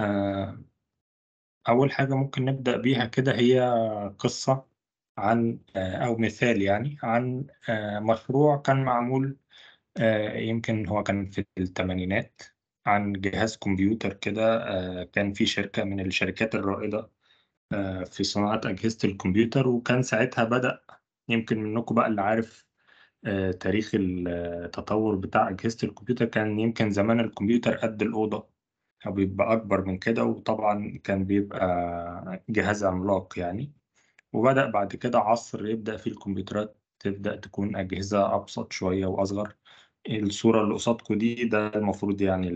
آه، أول حاجة ممكن نبدأ بيها كده هي قصة عن آه، أو مثال يعني عن آه، مشروع كان معمول يمكن هو كان في الثمانينات عن جهاز كمبيوتر كده كان في شركة من الشركات الرائدة في صناعة أجهزة الكمبيوتر وكان ساعتها بدأ يمكن منكم بقى اللي عارف تاريخ التطور بتاع أجهزة الكمبيوتر كان يمكن زمان الكمبيوتر قد الأوضة بيبقى أكبر من كده وطبعًا كان بيبقى جهاز عملاق يعني، وبدأ بعد كده عصر يبدأ فيه الكمبيوترات تبدأ تكون أجهزة أبسط شوية وأصغر، الصورة اللي قصادكم دي ده المفروض يعني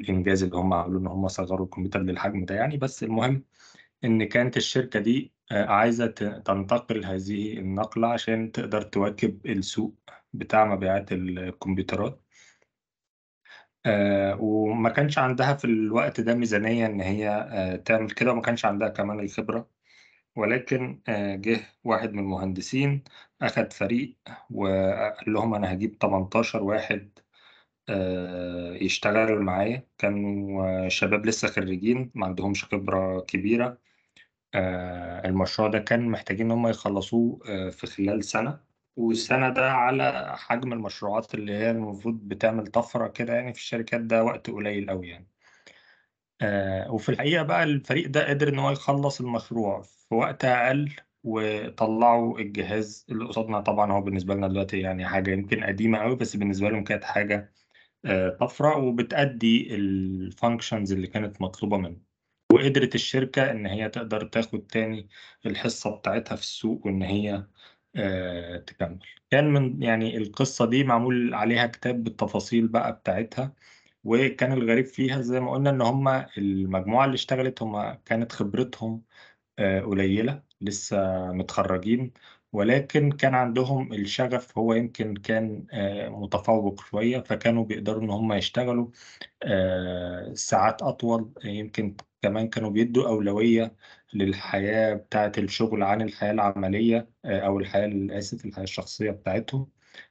الإنجاز اللي هم عملوه إن هم صغروا الكمبيوتر للحجم ده يعني، بس المهم إن كانت الشركة دي آه، عايزة تنتقل هذه النقلة عشان تقدر تواكب السوق بتاع مبيعات الكمبيوترات. آه، وما كانش عندها في الوقت ده ميزانية إن هي آه، تعمل كده وما كانش عندها كمان الخبرة ولكن آه، جه واحد من المهندسين أخد فريق وقال لهم أنا هجيب 18 واحد يشتغلوا معايا كانوا شباب لسه خريجين ما عندهمش خبرة كبيرة المشروع ده كان محتاجين إن هم يخلصوه في خلال سنة والسنة ده على حجم المشروعات اللي هي المفروض بتعمل طفرة كده يعني في الشركات ده وقت قليل أوي يعني آه، وفي الحقيقة بقى الفريق ده قدر إن هو يخلص المشروع في وقت أقل وطلعوا الجهاز اللي قصادنا طبعا هو بالنسبة لنا دلوقتي يعني حاجة يمكن قديمة أوي بس بالنسبة لهم كانت حاجة آه، طفرة وبتأدي الفانكشنز اللي كانت مطلوبة منه. وقدرت الشركة إن هي تقدر تاخد تاني الحصة بتاعتها في السوق وإن هي آه، تكمل كان من يعني القصة دي معمول عليها كتاب بالتفاصيل بقى بتاعتها وكان الغريب فيها زي ما قلنا إن هما المجموعة اللي اشتغلت هم كانت خبرتهم آه، قليلة لسه متخرجين ولكن كان عندهم الشغف هو يمكن كان آه، متفوق شوية فكانوا بيقدروا إن هم يشتغلوا آه، ساعات أطول يمكن كمان كانوا بيدوا أولوية للحياة بتاعة الشغل عن الحياة العملية آه، أو الحياة آسف الحياة الشخصية بتاعتهم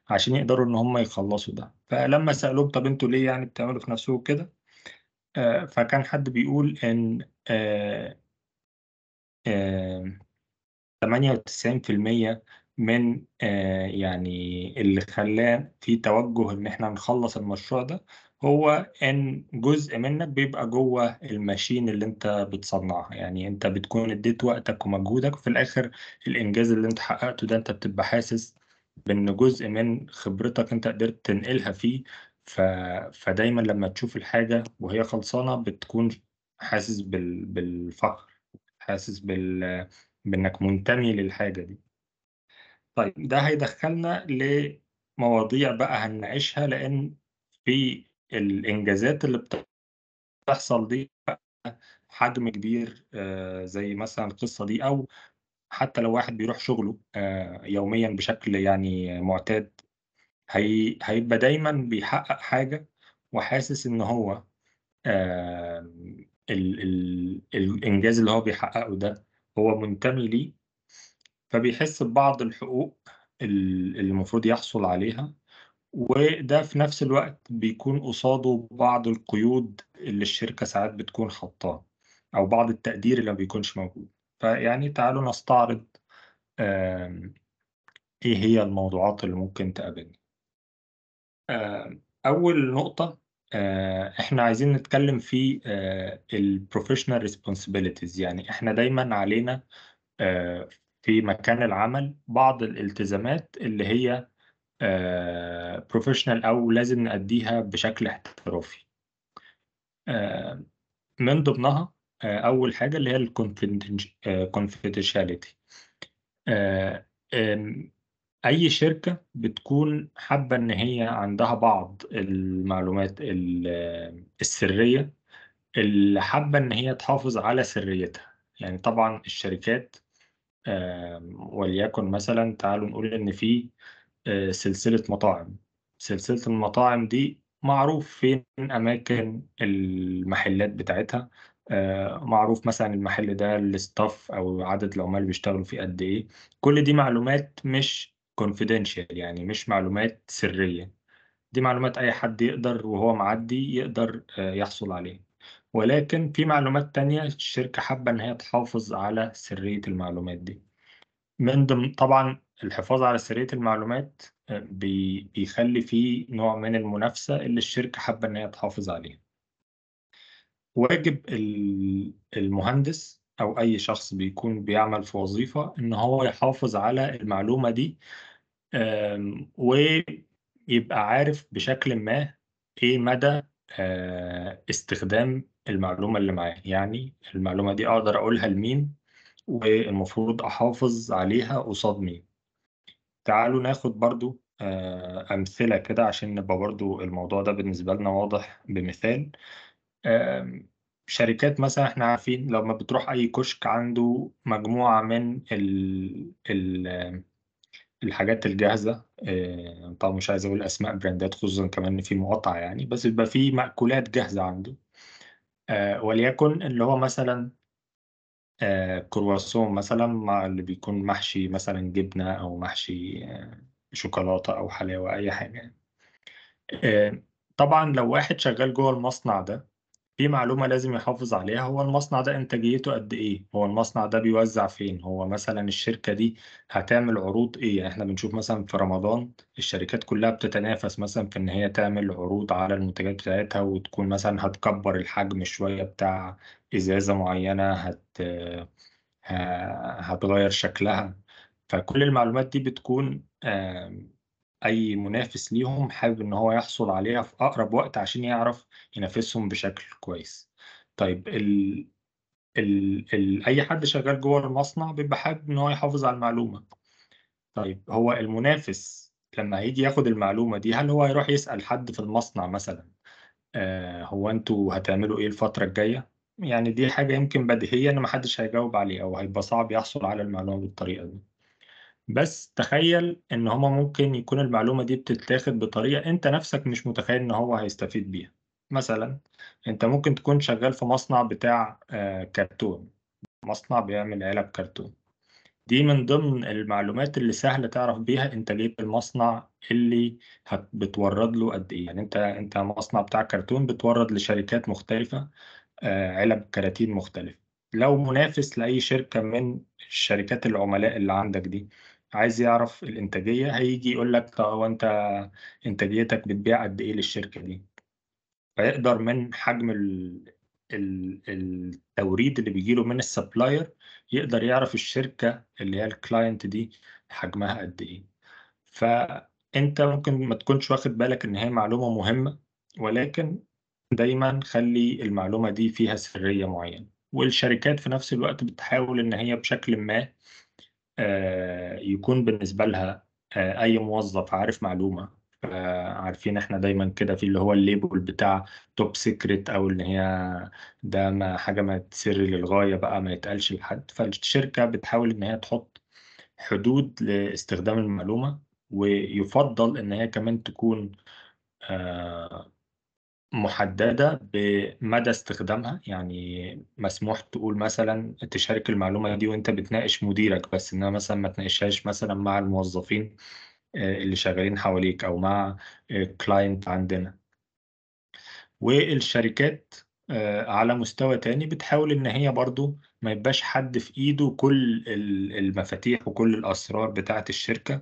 عشان يقدروا إن هم يخلصوا ده فلما سألوهم طب أنتوا ليه يعني بتعملوا في نفسكم كده فكان حد بيقول إن 98% من آه، يعني اللي خلاه في توجه ان احنا نخلص المشروع ده هو ان جزء منك بيبقى جوه الماشين اللي انت بتصنعها يعني انت بتكون اديت وقتك ومجهودك في الاخر الانجاز اللي انت حققته ده انت بتبقى حاسس بان جزء من خبرتك انت قدرت تنقلها فيه ف... فدايما لما تشوف الحاجة وهي خلصانة بتكون حاسس بال... بالفخر حاسس بال بانك منتمي للحاجه دي طيب ده هيدخلنا لمواضيع بقى هنعيشها لان في الانجازات اللي بتحصل دي حجم كبير آه، زي مثلا القصه دي او حتى لو واحد بيروح شغله آه، يوميا بشكل يعني معتاد هي هيبقى دايما بيحقق حاجه وحاسس ان هو الانجاز اللي هو بيحققه ده هو منتمي ليه فبيحس ببعض الحقوق اللي المفروض يحصل عليها وده في نفس الوقت بيكون قصاده بعض القيود اللي الشركة ساعات بتكون حطاها أو بعض التقدير اللي ما بيكونش موجود فيعني تعالوا نستعرض إيه هي الموضوعات اللي ممكن تقابلنا أول نقطة آه، احنا عايزين نتكلم في البروفيشنال آه، ريسبونسبيلتيز يعني احنا دايما علينا آه، في مكان العمل بعض الالتزامات اللي هي بروفيشنال او لازم نأديها بشكل احترافي من ضمنها اول حاجه اللي هي الكونفيدنشاليتي اي شركه بتكون حابه ان هي عندها بعض المعلومات السريه اللي حابه ان هي تحافظ على سريتها يعني طبعا الشركات وليكن مثلا تعالوا نقول ان في آه، سلسله مطاعم سلسله المطاعم دي معروف فين اماكن المحلات بتاعتها آه، معروف مثلا المحل ده الستاف او عدد العمال بيشتغلوا فيه قد ايه كل دي معلومات مش confidential يعني مش معلومات سرية دي معلومات أي حد يقدر وهو معدي يقدر آه، يحصل عليها ولكن في معلومات تانية الشركة حابة إن هي تحافظ على سرية المعلومات دي من ضمن طبعا الحفاظ على سرية المعلومات آه، بيخلي فيه نوع من المنافسة اللي الشركة حابة إن هي تحافظ عليها واجب المهندس او اي شخص بيكون بيعمل في وظيفه ان هو يحافظ على المعلومه دي ويبقى عارف بشكل ما ايه مدى آه، استخدام المعلومه اللي معاه يعني المعلومه دي اقدر اقولها لمين والمفروض احافظ عليها قصاد مين تعالوا ناخد برضو آه، امثله كده عشان نبقى برضو الموضوع ده بالنسبه لنا واضح بمثال شركات مثلا احنا عارفين لما بتروح اي كشك عنده مجموعة من ال ال الحاجات الجاهزة آه، طبعا مش عايز اقول اسماء براندات خصوصا كمان ان في مقاطعة يعني بس بيبقى في مأكولات جاهزة عنده آه، وليكن اللي هو مثلا آه، كرواسون مثلا مع اللي بيكون محشي مثلا جبنة او محشي آه، شوكولاتة او حلاوة اي حاجة يعني آه، طبعا لو واحد شغال جوه المصنع ده في معلومة لازم يحافظ عليها هو المصنع ده إنتاجيته قد إيه؟ هو المصنع ده بيوزع فين؟ هو مثلا الشركة دي هتعمل عروض إيه؟ يعني إحنا بنشوف مثلا في رمضان الشركات كلها بتتنافس مثلا في إن هي تعمل عروض على المنتجات بتاعتها وتكون مثلا هتكبر الحجم شوية بتاع إزازة معينة هت آه، هتغير شكلها فكل المعلومات دي بتكون اي منافس ليهم حابب ان هو يحصل عليها في اقرب وقت عشان يعرف ينافسهم بشكل كويس طيب ال... ال... ال... اي حد شغال جوه المصنع بيبقى حابب ان هو يحافظ على المعلومه طيب هو المنافس لما هيجي ياخد المعلومه دي هل هو هيروح يسال حد في المصنع مثلا آه هو انتوا هتعملوا ايه الفتره الجايه يعني دي حاجه يمكن بديهيه ان محدش هيجاوب عليها او هيبقى صعب يحصل على المعلومه بالطريقه دي بس تخيل إن هما ممكن يكون المعلومة دي بتتاخد بطريقة أنت نفسك مش متخيل إن هو هيستفيد بيها مثلا أنت ممكن تكون شغال في مصنع بتاع آه، كرتون مصنع بيعمل علب كرتون دي من ضمن المعلومات اللي سهل تعرف بيها انت جايب المصنع اللي بتورد له قد ايه يعني انت انت مصنع بتاع كرتون بتورد لشركات مختلفة آه، علب كراتين مختلفة لو منافس لأي شركة من شركات العملاء اللي عندك دي عايز يعرف الإنتاجية هيجي يقول لك طب هو أنت إنتاجيتك بتبيع قد إيه للشركة دي فيقدر من حجم ال ال التوريد اللي بيجيله من السبلاير يقدر يعرف الشركة اللي هي الكلاينت دي حجمها قد إيه فأنت ممكن ما تكونش واخد بالك إن هي معلومة مهمة ولكن دايما خلي المعلومة دي فيها سرية معينة والشركات في نفس الوقت بتحاول إن هي بشكل ما آه، يكون بالنسبة لها آه، أي موظف عارف معلومة آه، عارفين احنا دايما كده في اللي هو الليبل بتاع توب سيكريت او ان هي ده ما حاجه ما تسر للغايه بقى ما يتقالش لحد فالشركه بتحاول ان هي تحط حدود لاستخدام المعلومه ويفضل ان هي كمان تكون محددة بمدى استخدامها يعني مسموح تقول مثلا تشارك المعلومة دي وانت بتناقش مديرك بس انها مثلا ما تناقشهاش مثلا مع الموظفين آه، اللي شغالين حواليك او مع كلاينت آه، عندنا والشركات آه، على مستوى تاني بتحاول ان هي برضو ما يبقاش حد في ايده كل المفاتيح وكل الاسرار بتاعة الشركة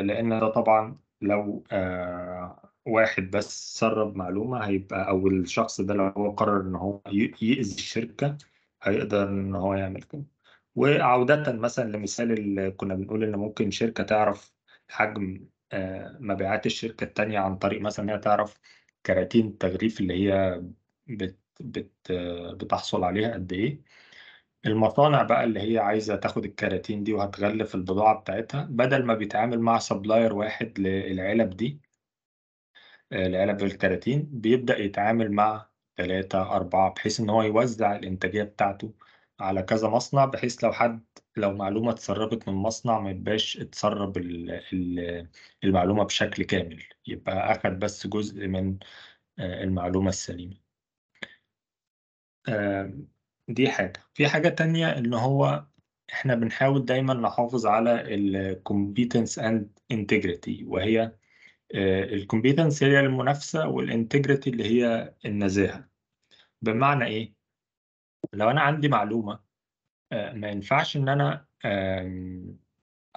لان ده طبعا لو واحد بس سرب معلومه هيبقى او الشخص ده لو هو قرر ان هو يأذي الشركه هيقدر ان هو يعمل كده وعودة مثلا لمثال اللي كنا بنقول ان ممكن شركة تعرف حجم آه، مبيعات الشركة الثانيه عن طريق مثلا هي تعرف كراتين التغليف اللي هي بت بت بتحصل عليها قد ايه المصانع بقى اللي هي عايزة تاخد الكراتين دي وهتغلف البضاعة بتاعتها بدل ما بيتعامل مع سبلاير واحد للعلب دي العلب الكراتين بيبدأ يتعامل مع تلاتة أربعة بحيث إن هو يوزع الإنتاجية بتاعته على كذا مصنع بحيث لو حد لو معلومة اتسربت من مصنع ما يبقاش اتسرب المعلومة بشكل كامل يبقى أخد بس جزء من آه، المعلومة السليمة دي حاجة في حاجة تانية إن هو إحنا بنحاول دايما نحافظ على الكومبيتنس competence and integrity وهي آه، الكومبيتنس هي المنافسه والانتجريتي اللي هي النزاهه بمعنى ايه لو انا عندي معلومه آه، ما ينفعش ان انا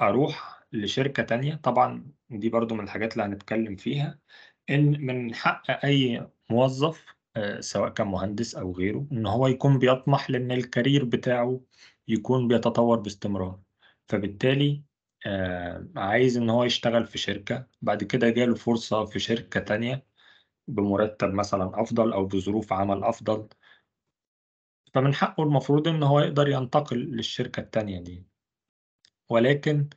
اروح لشركه تانية طبعا دي برضو من الحاجات اللي هنتكلم فيها ان من حق اي موظف آه، سواء كان مهندس او غيره ان هو يكون بيطمح لان الكارير بتاعه يكون بيتطور باستمرار فبالتالي آه عايز إن هو يشتغل في شركة بعد كده جاله فرصة في شركة تانية بمرتب مثلا أفضل أو بظروف عمل أفضل فمن حقه المفروض إن هو يقدر ينتقل للشركة التانية دي ولكن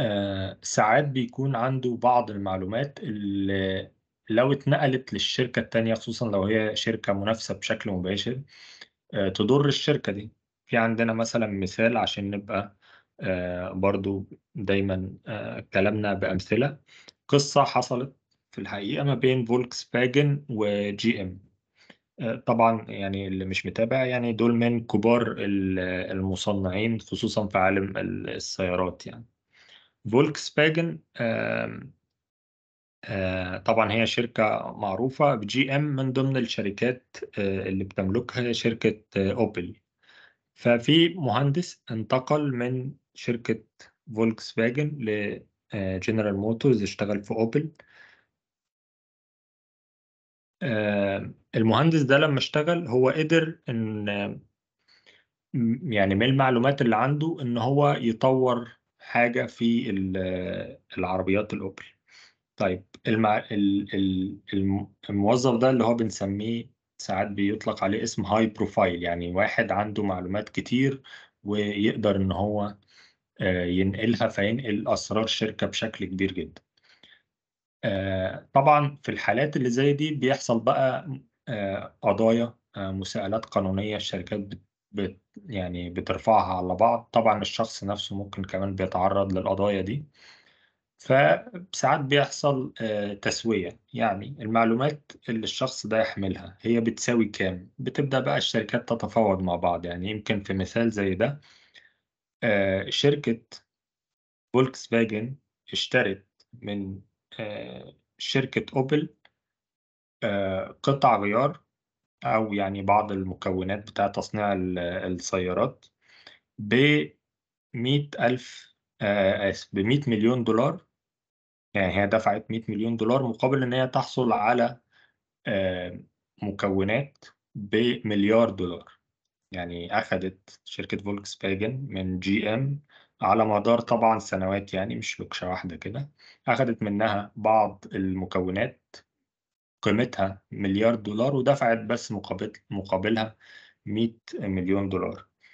آه ساعات بيكون عنده بعض المعلومات اللي لو اتنقلت للشركة التانية خصوصا لو هي شركة منافسة بشكل مباشر آه تضر الشركة دي في عندنا مثلا مثال عشان نبقى آه، برضو دايما آه، كلامنا بأمثلة قصة حصلت في الحقيقة ما بين فولكس فاجن وجي ام آه، طبعا يعني اللي مش متابع يعني دول من كبار المصنعين خصوصا في عالم السيارات يعني فولكس فاجن طبعا هي شركة معروفة بجي ام من ضمن الشركات اللي بتملكها شركة أوبل ففي مهندس انتقل من شركة فولكس فاجن لجنرال آه، موتورز اشتغل في أوبل آه، المهندس ده لما اشتغل هو قدر ان يعني من المعلومات اللي عنده ان هو يطور حاجة في العربيات الأوبل طيب المع... الموظف ده اللي هو بنسميه ساعات بيطلق عليه اسم هاي بروفايل يعني واحد عنده معلومات كتير ويقدر ان هو آه، ينقلها فينقل أسرار الشركة بشكل كبير جدا آه، طبعا في الحالات اللي زي دي بيحصل بقى آه، قضايا مساءلات قانونية الشركات بت يعني بترفعها على بعض طبعا الشخص نفسه ممكن كمان بيتعرض للقضايا دي فساعات بيحصل تسوية يعني المعلومات اللي الشخص ده يحملها هي بتساوي كام بتبدأ بقى الشركات تتفاوض مع بعض يعني يمكن في مثال زي ده آه، شركة فولكس فاجن اشترت من آه، شركة أوبل آه، قطع غيار أو يعني بعض المكونات بتاع تصنيع السيارات ب ألف ب 100 مليون دولار يعني هي دفعت 100 مليون دولار مقابل إن هي تحصل على مكونات بمليار دولار يعني أخدت شركة فولكس فاجن من جي إم على مدار طبعًا سنوات يعني مش لوكشة واحدة كده، أخدت منها بعض المكونات قيمتها مليار دولار ودفعت بس مقابل مقابلها $100 مليون دولار.